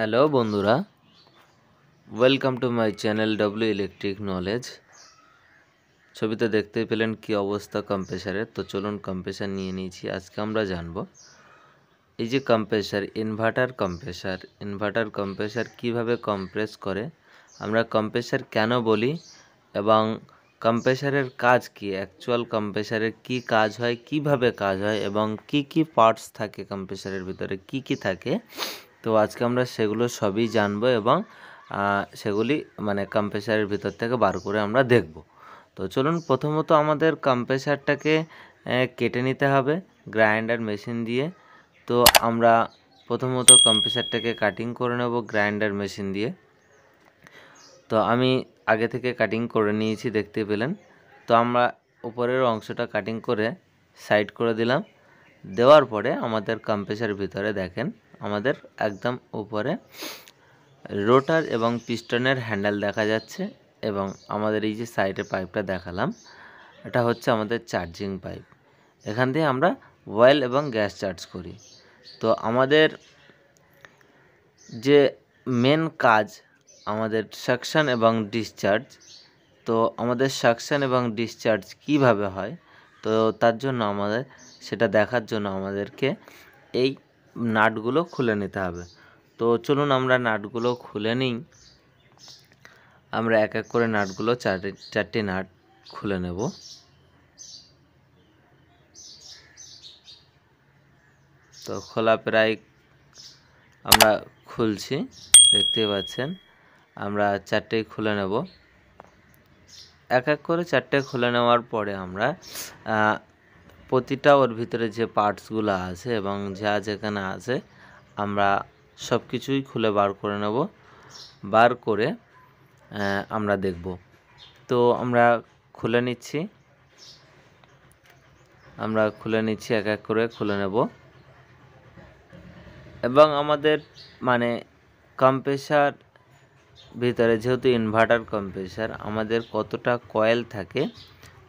hello বন্ধুরা welcome to my channel W electric knowledge ছবিতে দেখতে পেলেন কি অবস্থা কম্প্রেসারের তো চলুন কম্প্রেসার নিয়ে নিয়েছি আজকে আমরা জানব এই যে compressor inverter compressor inverter compressor কিভাবে কম্প্রেস করে আমরা কম্প্রেসার কেন বলি এবং কম্প্রেসারের কাজ কি অ্যাকচুয়াল কম্প্রেসারের কি কাজ হয় কিভাবে কাজ হয় এবং কি কি পার্টস থাকে কম্প্রেসারের ভিতরে কি কি থাকে তো আজকে আমরা সেগুলো সবই জানবো এবং সেগুলি মানে কম্প্রেসারের ভিতর থেকে বার করে আমরা দেখব তো চলুন প্রথমত আমাদের কম্প্রেসারটাকে কেটে নিতে হবে গ্রাইন্ডার মেশিন দিয়ে তো আমরা প্রথমত কম্প্রেসারটাকে কাটিং করে নেব গ্রাইন্ডার মেশিন দিয়ে তো আমি আগে থেকে কাটিং করে নিয়েছি দেখতে পেলেন তো আমরা উপরের অংশটা কাটিং করে সাইড করে দিলাম দেওয়ার পরে আমাদের কম্প্রেসার ভিতরে দেখেন আমাদের একদম উপরে রোটার এবং পিস্টনের হ্যান্ডেল দেখা যাচ্ছে এবং আমাদের এই যে সাইডের পাইপটা দেখালাম এটা হচ্ছে আমাদের চার্জিং পাইপ এখান দিয়ে আমরা অয়েল এবং গ্যাস চার্জ করি তো আমাদের যে মেন কাজ আমাদের সাকশান এবং ডিসচার্জ তো আমাদের সাকশান এবং ডিসচার্জ কিভাবে হয় তো তার জন্য আমাদের সেটা দেখার জন্য আমাদেরকে এই নাটগুলো খুলে নিতে হবে তো চলুন আমরা নাটগুলো খুলে নিই আমরা এক এক করে নাটগুলো চারটে চারটি নাট খুলে নেব তো খোলা প্রায় আমরা খুলছি দেখতে পাচ্ছেন আমরা চারটে খুলে নেব এক এক করে চারটে খুলে নেওয়ার পরে আমরা প্রতিটা ওর ভিতরে যে পার্টসগুলো আছে এবং যা যেখানে আছে আমরা সব কিছুই খুলে বার করে নেব বার করে আমরা দেখব তো আমরা খুলে নিচ্ছি আমরা খুলে নিচ্ছি এক এক করে খুলে নেব এবং আমাদের মানে কম্প্রেসার ভিতরে যেহেতু ইনভার্টার কম্প্রেসার আমাদের কতটা কয়েল থাকে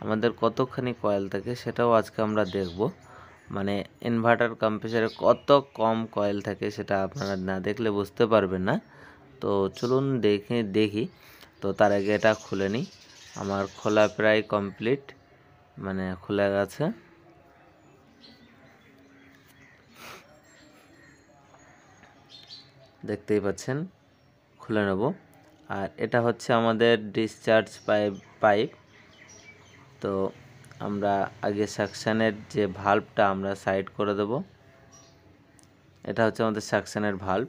আমাদের কতখানি কয়েল থাকে সেটাও আজকে আমরা দেখব মানে ইনভার্টার কম্পিউটারে কত কম কয়েল থাকে সেটা আপনারা না দেখলে বুঝতে পারবেন না তো চলুন দেখে দেখি তো তার আগে এটা খুলে নিই আমার খোলা প্রায় কমপ্লিট মানে খুলে গেছে দেখতেই পাচ্ছেন খুলে নেব আর এটা হচ্ছে আমাদের ডিসচার্জ পাইপ পাইপ তো আমরা আগে সাকশানের যে ভাল্বটা আমরা সাইড করে দেব এটা হচ্ছে আমাদের সাকশানের ভাল্ব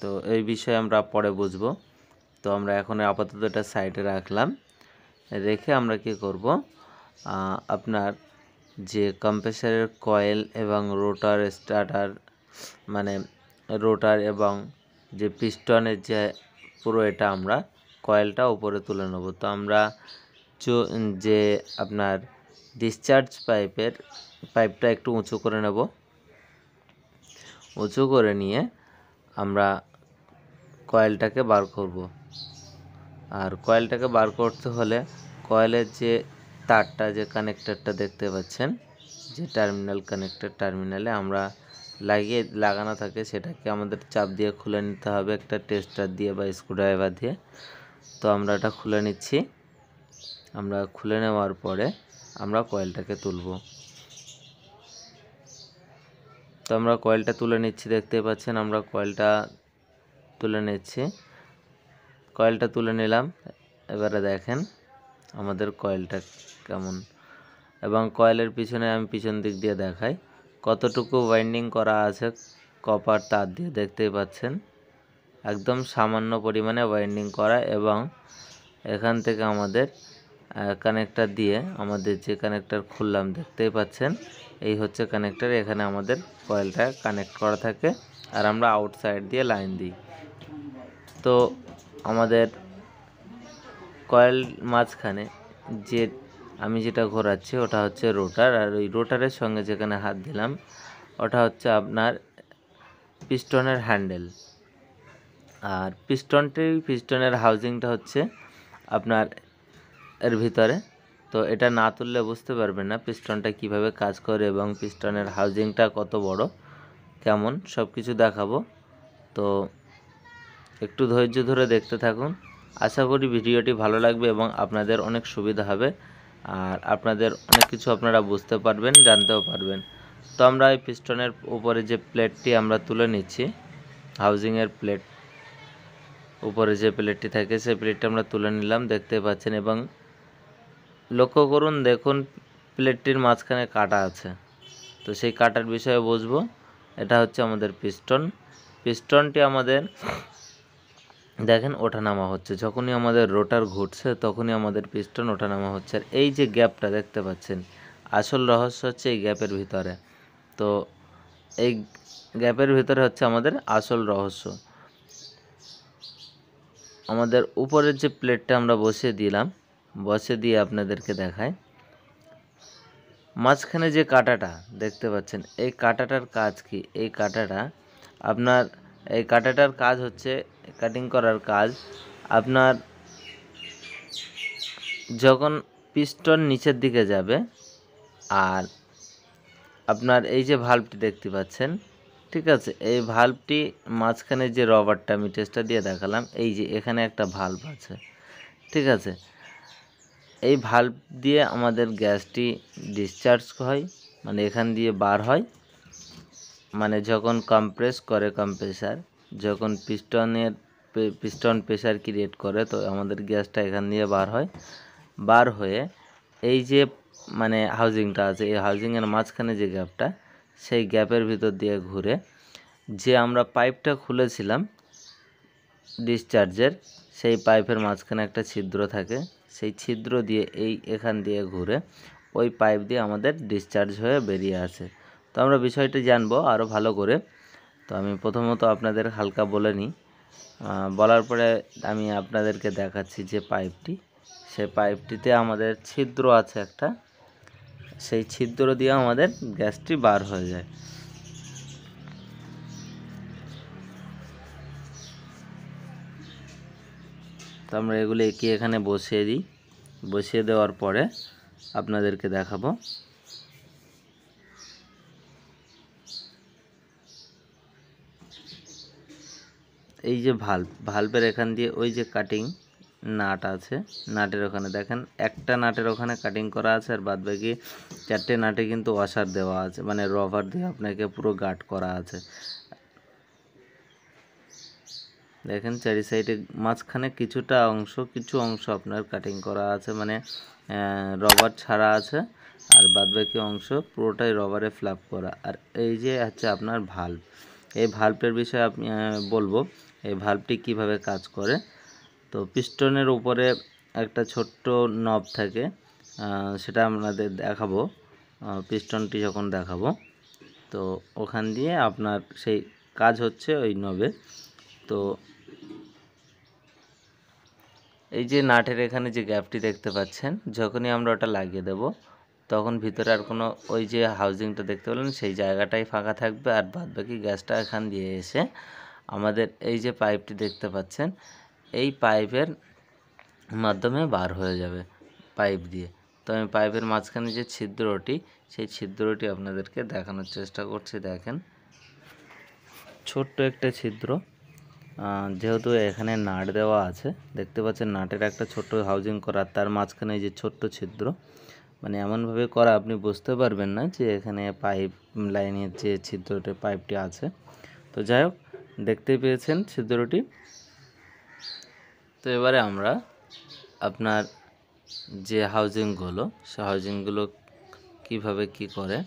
তো এই বিষয়ে আমরা পরে বুঝব তো আমরা এখন আপাতত এটা সাইডে রাখলাম রেখে আমরা কি করব আপনার যে কম্প্রেসারের কয়েল এবং রোটার স্টার্টার মানে রোটার এবং যে পিস্টনের যে পুরো এটা আমরা কয়েলটা উপরে তুলে নেব তো আমরা যে আপনার ডিসচার্জ পাইপের পাইপটা একটু উঁচু করে নেব উঁচু করে নিয়ে আমরা কয়েলটাকে বার করব আর কয়েলটাকে বার করতে হলে কয়েলের যে তারটা যে কানেক্টারটা দেখতে পাচ্ছেন যে টার্মিনাল কানেক্টার টার্মিনালে আমরা লাগিয়ে লাগানো থাকে সেটাকে আমাদের চাপ দিয়ে খুলে নিতে হবে একটা টেস্টার দিয়ে বা স্ক্রুড্রাইভার দিয়ে তো আমরা এটা খুলে নিচ্ছি আমরা খুলে নেওয়ার পরে আমরা কয়েলটাকে তুলব তো আমরা কয়েলটা তুলে নিচ্ছি দেখতে পাচ্ছেন আমরা কয়েলটা তুলে নিচ্ছি কয়েলটা তুলে নিলাম এবারে দেখেন আমাদের কয়েলটা কেমন এবং কয়েলের পিছনে আমি পিছন দিক দিয়ে দেখাই কতটুকু ওয়াইন্ডিং করা আছে কপার তার দিয়ে দেখতেই পাচ্ছেন একদম সামান্য পরিমাণে ওয়াইন্ডিং করা এবং এখান থেকে আমাদের কানেক্টার দিয়ে আমাদের যে কানেক্টার খুললাম দেখতেই পাচ্ছেন এই হচ্ছে কানেক্টার এখানে আমাদের কয়েলটা কানেক্ট করা থাকে আর আমরা আউটসাইড দিয়ে লাইন দিই তো আমাদের কয়েল মাঝখানে যে আমি যেটা ঘোরাচ্ছি ওটা হচ্ছে রোটার আর ওই রোটারের সঙ্গে যেখানে হাত দিলাম ওটা হচ্ছে আপনার পিস্টনের হ্যান্ডেল আর পিস্টনটি পিস্টনের হাউজিংটা হচ্ছে আপনার এর ভিতরে তো এটা না তুললে বুঝতে পারবেন না পিস্টনটা কিভাবে কাজ করে এবং পিস্টনের হাউজিংটা কত বড় কেমন সব কিছু দেখাবো তো একটু ধৈর্য ধরে দেখতে থাকুন আশা করি ভিডিওটি ভালো লাগবে এবং আপনাদের অনেক সুবিধা হবে আর আপনাদের অনেক কিছু আপনারা বুঝতে পারবেন জানতেও পারবেন তো আমরা এই পিস্টনের উপরে যে প্লেটটি আমরা তুলে নিচ্ছি হাউজিংয়ের প্লেট উপরে যে প্লেটটি থাকে সেই প্লেটটি আমরা তুলে নিলাম দেখতে পাচ্ছেন এবং লক্ষ্য করুন দেখুন প্লেটটির মাঝখানে কাটা আছে তো সেই কাটার বিষয়ে বুঝবো এটা হচ্ছে আমাদের পিস্টন পিস্টনটি আমাদের দেখেন ওঠানামা হচ্ছে যখনই আমাদের রোটার ঘুরছে তখনই আমাদের পিস্টন ওঠানামা হচ্ছে আর এই যে গ্যাপটা দেখতে পাচ্ছেন আসল রহস্য হচ্ছে এই গ্যাপের ভিতরে তো এই গ্যাপের ভিতরে হচ্ছে আমাদের আসল রহস্য আমাদের উপরের যে প্লেটটা আমরা বসিয়ে দিলাম বসে দিয়ে আপনাদেরকে দেখায় মাঝখানে যে কাটাটা দেখতে পাচ্ছেন এই কাটাটার কাজ কি এই কাটাটা আপনার এই কাটাটার কাজ হচ্ছে কাটিং করার কাজ আপনার যখন পিস্টন নিচের দিকে যাবে আর আপনার এই যে ভাল্বটি দেখতে পাচ্ছেন ঠিক আছে এই ভাল্বটি মাঝখানে যে রবারটা আমি টেস্টটা দিয়ে দেখালাম এই যে এখানে একটা ভাল্ব আছে ঠিক আছে এই ভাল্ব দিয়ে আমাদের গ্যাসটি ডিসচার্জ হয় মানে এখান দিয়ে বার হয় মানে যখন কম্প্রেস করে কম্প্রেসার যখন পিস্টনের পিস্টন প্রেসার ক্রিয়েট করে তো আমাদের গ্যাসটা এখান দিয়ে বার হয় বার হয়ে এই যে মানে হাউজিংটা আছে এই হাউজিংয়ের মাঝখানে যে গ্যাপটা সেই গ্যাপের ভিতর দিয়ে ঘুরে যে আমরা পাইপটা খুলেছিলাম ডিসচার্জের সেই পাইপের মাঝখানে একটা ছিদ্র থাকে সেই ছিদ্র দিয়ে এই এখান দিয়ে ঘুরে ওই পাইপ দিয়ে আমাদের ডিসচার্জ হয়ে বেরিয়ে আসে তো আমরা বিষয়টি জানবো আরও ভালো করে তো আমি প্রথমত আপনাদের হালকা বলে নিই বলার পরে আমি আপনাদেরকে দেখাচ্ছি যে পাইপটি সেই পাইপটিতে আমাদের ছিদ্র আছে একটা সেই ছিদ্র দিয়ে আমাদের গ্যাসটি বার হয়ে যায় তো আমরা এগুলো একে এখানে বসিয়ে দিই বসিয়ে দেওয়ার পরে আপনাদেরকে দেখাবো এই যে ভাল্ব ভাল্বের এখান দিয়ে ওই যে কাটিং নাট আছে নাটের ওখানে দেখেন একটা নাটের ওখানে কাটিং করা আছে আর বাদ বাকি চারটে নাটে কিন্তু ওয়াশার দেওয়া আছে মানে রবার দিয়ে আপনাকে পুরো গার্ড করা আছে দেখেন চারি সাইডে মাঝখানে কিছুটা অংশ কিছু অংশ আপনার কাটিং করা আছে মানে রবার ছাড়া আছে আর বাদবাকি অংশ পুরোটাই রবারে ফ্ল্যাপ করা আর এই যে হচ্ছে আপনার ভাল্ব এই ভাল্বের বিষয়ে আমি বলবো এই ভাল্বটি কিভাবে কাজ করে তো পিস্টনের উপরে একটা ছোট্ট নব থাকে সেটা আপনাদের দেখাবো পিস্টনটি যখন দেখাবো তো ওখান দিয়ে আপনার সেই কাজ হচ্ছে ওই নবে তো এই যে নাটের এখানে যে গ্যাপটি দেখতে পাচ্ছেন যখনই আমরা ওটা লাগিয়ে দেব তখন ভিতরে আর কোনো ওই যে হাউজিংটা দেখতে পেলেন সেই জায়গাটাই ফাঁকা থাকবে আর বাদ বাকি গ্যাসটা এখান দিয়ে এসে আমাদের এই যে পাইপটি দেখতে পাচ্ছেন এই পাইপের মাধ্যমে বার হয়ে যাবে পাইপ দিয়ে তো আমি পাইপের মাঝখানে যে ছিদ্রটি সেই ছিদ্রটি আপনাদেরকে দেখানোর চেষ্টা করছি দেখেন ছোট্ট একটা ছিদ্র যেহেতু এখানে নাট দেওয়া আছে দেখতে পাচ্ছেন নাটের একটা ছোট্ট হাউজিং করা তার মাঝখানে যে ছোট্ট ছিদ্র মানে এমনভাবে করা আপনি বুঝতে পারবেন না যে এখানে পাইপ লাইনের যে ছিদ্রটি পাইপটি আছে তো যাই হোক দেখতে পেয়েছেন ছিদ্রটি তো এবারে আমরা আপনার যে হাউজিংগুলো সে হাউজিংগুলো কীভাবে কি করে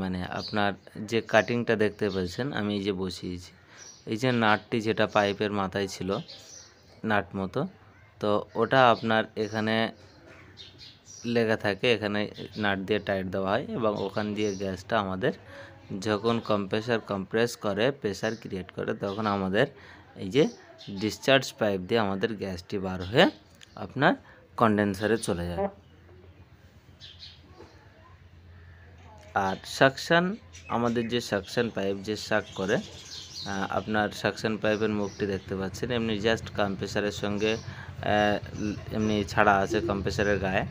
মানে আপনার যে কাটিংটা দেখতে পেয়েছেন আমি এই যে বসিয়েছি এই যে নাটটি যেটা পাইপের মাথায় ছিল নাট মতো তো ওটা আপনার এখানে লেগে থাকে এখানে নাট দিয়ে টাইট দেওয়া হয় এবং ওখান দিয়ে গ্যাসটা আমাদের যখন কম্প্রেসার কম্প্রেস করে প্রেসার ক্রিয়েট করে তখন আমাদের এই যে ডিসচার্জ পাইপ দিয়ে আমাদের গ্যাসটি বার হয়ে আপনার কন্ডেন্সারে চলে যায় আর সাকশান আমাদের যে সাকশান পাইপ যে শাক করে আপনার সাকশান পাইপের মুখটি দেখতে পাচ্ছেন এমনি জাস্ট কম্প্রেসারের সঙ্গে এমনি ছাড়া আছে কম্প্রেসারের গায়ে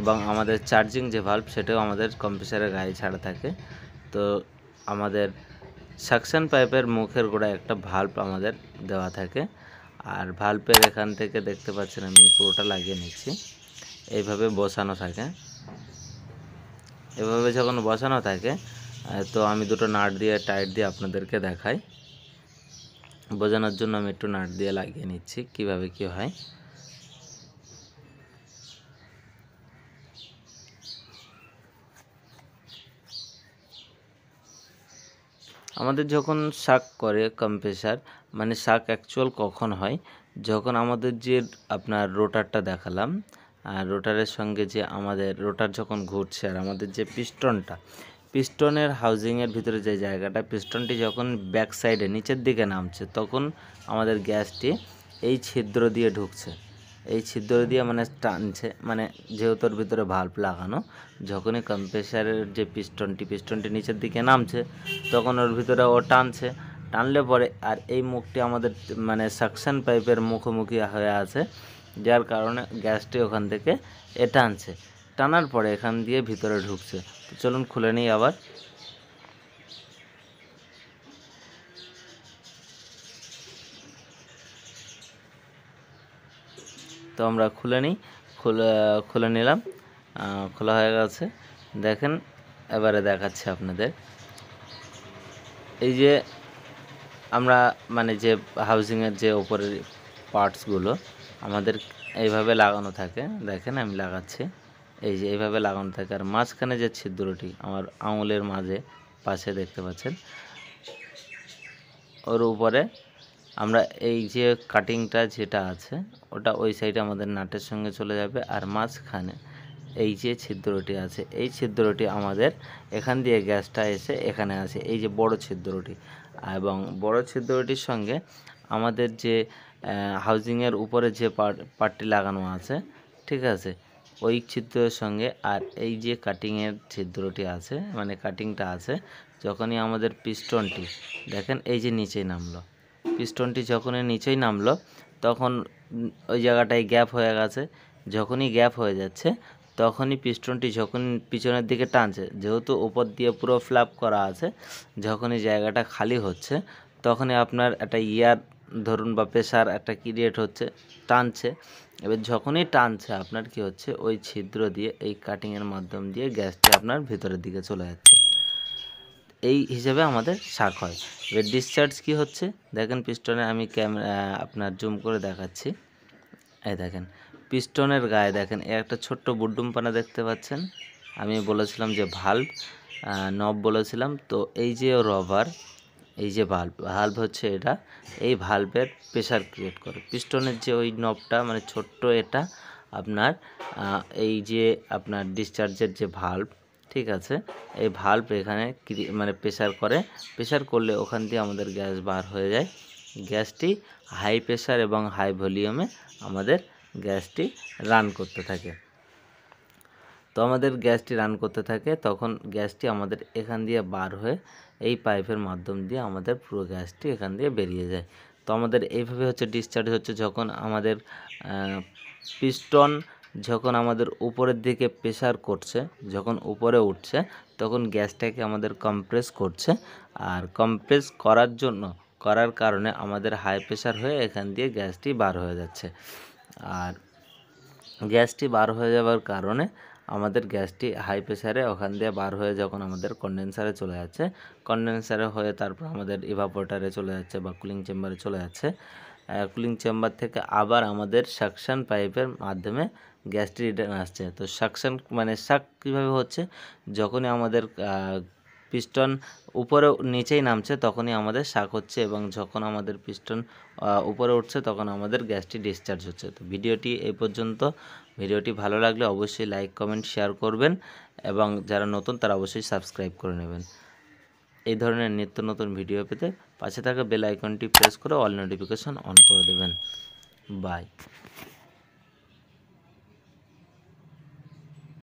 এবং আমাদের চার্জিং যে ভাল্ব সেটাও আমাদের কম্প্রেসারের গায়ে ছাড়া থাকে তো আমাদের সাকশান পাইপের মুখের গোড়া একটা ভাল্ব আমাদের দেওয়া থাকে আর ভাল্পের এখান থেকে দেখতে পাচ্ছেন আমি পুরোটা লাগিয়ে নিচ্ছি এইভাবে বসানো থাকে এভাবে যখন বসানো থাকে তো আমি দুটো নাট দিয়ে টাইট দিয়ে আপনাদেরকে দেখাই বোঝানোর জন্য আমি একটু নাট দিয়ে লাগিয়ে নিচ্ছি কিভাবে কি হয় আমাদের যখন শাক করে কম্প্রেসার মানে শাক অ্যাকচুয়াল কখন হয় যখন আমাদের যে আপনার রোটারটা দেখালাম আর রোটারের সঙ্গে যে আমাদের রোটার যখন ঘুরছে আর আমাদের যে পিস্টনটা পিস্টনের হাউজিংয়ের ভিতরে যে জায়গাটা পিস্টনটি যখন ব্যাক সাইডে নিচের দিকে নামছে তখন আমাদের গ্যাসটি এই ছিদ্র দিয়ে ঢুকছে এই ছিদ্র দিয়ে মানে টানছে মানে যেহেতু ওর ভিতরে ভাল্ব লাগানো যখনই কম্প্রেসারের যে পিস্টনটি পিস্টনটি নিচের দিকে নামছে তখন ওর ভিতরে ও টানছে টানলে পরে আর এই মুখটি আমাদের মানে সাকশন পাইপের মুখোমুখি হয়ে আছে যার কারণে গ্যাসটি ওখান থেকে এ টানছে টানার পরে এখান দিয়ে ভিতরে ঢুকছে চলুন খুলে নিই আবার তো আমরা খুলে নিই খুলে খুলে নিলাম খোলা হয়ে গেছে দেখেন এবারে দেখাচ্ছি আপনাদের এই যে আমরা মানে যে হাউজিংয়ের যে ওপরের পার্টসগুলো আমাদের এইভাবে লাগানো থাকে দেখেন আমি লাগাচ্ছি এই যে এইভাবে লাগানো থাকে আর মাঝখানে যে ছিদ্রটি আমার আঙুলের মাঝে পাশে দেখতে পাচ্ছেন ওর উপরে আমরা এই যে কাটিংটা যেটা আছে ওটা ওই সাইডে আমাদের নাটের সঙ্গে চলে যাবে আর মাঝখানে এই যে ছিদ্রটি আছে এই ছিদ্রটি আমাদের এখান দিয়ে গ্যাসটা এসে এখানে আছে এই যে বড় ছিদ্রটি এবং বড় ছিদ্রটির সঙ্গে আমাদের যে হাউজিংয়ের উপরে যে পার্টটি লাগানো আছে ঠিক আছে ওই ছিদ্রের সঙ্গে আর এই যে কাটিংয়ের ছিদ্রটি আছে মানে কাটিংটা আছে যখনই আমাদের পিস্টনটি দেখেন এই যে নিচে নামলো পিস্টনটি যখনই নিচেই নামলো তখন ওই জায়গাটায় গ্যাপ হয়ে গেছে যখনই গ্যাপ হয়ে যাচ্ছে তখনই পিস্টনটি যখন পিছনের দিকে টানছে যেহেতু ওপর দিয়ে পুরো ফ্ল্যাপ করা আছে যখনই জায়গাটা খালি হচ্ছে তখনই আপনার একটা ইয়ার ধরুন বা প্রেশার একটা ক্রিয়েট হচ্ছে টানছে এবার যখনই টানছে আপনার কি হচ্ছে ওই ছিদ্র দিয়ে এই কাটিংয়ের মাধ্যম দিয়ে গ্যাসটি আপনার ভিতরের দিকে চলে যাচ্ছে এই হিসেবে আমাদের শাক হয় এবার ডিসচার্জ কী হচ্ছে দেখেন পিস্টনে আমি ক্যামেরা আপনার জুম করে দেখাচ্ছি এই দেখেন পিস্টনের গায়ে দেখেন একটা ছোট্ট পানা দেখতে পাচ্ছেন আমি বলেছিলাম যে ভাল্ব নব বলেছিলাম তো এই যে রবার এই যে ভাল্ব ভাল্ব হচ্ছে এটা এই ভাল্বের প্রেশার ক্রিয়েট করে পিস্টনের যে ওই নবটা মানে ছোট্ট এটা আপনার এই যে আপনার ডিসচার্জের যে ভাল্ব ঠিক আছে এই ভাল্ব এখানে মানে প্রেশার করে প্রেশার করলে ওখান দিয়ে আমাদের গ্যাস বার হয়ে যায় গ্যাসটি হাই প্রেশার এবং হাই ভলিউমে আমাদের গ্যাসটি রান করতে থাকে তো আমাদের গ্যাসটি রান করতে থাকে তখন গ্যাসটি আমাদের এখান দিয়ে বার হয়ে এই পাইপের মাধ্যম দিয়ে আমাদের পুরো গ্যাসটি এখান দিয়ে বেরিয়ে যায় তো আমাদের এইভাবে হচ্ছে ডিসচার্জ হচ্ছে যখন আমাদের পিস্টন যখন আমাদের উপরের দিকে প্রেশার করছে যখন উপরে উঠছে তখন গ্যাসটাকে আমাদের কম্প্রেস করছে আর কম্প্রেস করার জন্য করার কারণে আমাদের হাই প্রেশার হয়ে এখান দিয়ে গ্যাসটি বার হয়ে যাচ্ছে আর গ্যাসটি বার হয়ে যাওয়ার কারণে আমাদের গ্যাসটি হাই প্রেশারে ওখান দিয়ে বার হয়ে যখন আমাদের কন্ডেন্সারে চলে যাচ্ছে কন্ডেন্সারে হয়ে তারপর আমাদের ইভাপোরেটারে চলে যাচ্ছে বা কুলিং চেম্বারে চলে যাচ্ছে কুলিং চেম্বার থেকে আবার আমাদের সাকশান পাইপের মাধ্যমে গ্যাসটি রিটার্ন আসছে তো সাকশান মানে শাক কীভাবে হচ্ছে যখনই আমাদের পিস্টন উপরে নিচেই নামছে তখনই আমাদের শাক হচ্ছে এবং যখন আমাদের পিস্টন উপরে উঠছে তখন আমাদের গ্যাসটি ডিসচার্জ হচ্ছে তো ভিডিওটি এই পর্যন্ত ভিডিওটি ভালো লাগলে অবশ্যই লাইক কমেন্ট শেয়ার করবেন এবং যারা নতুন তারা অবশ্যই সাবস্ক্রাইব করে নেবেন এই ধরনের নিত্য নতুন ভিডিও পেতে পাশে থাকা বেল আইকনটি প্রেস করে অল নোটিফিকেশন অন করে দেবেন বাই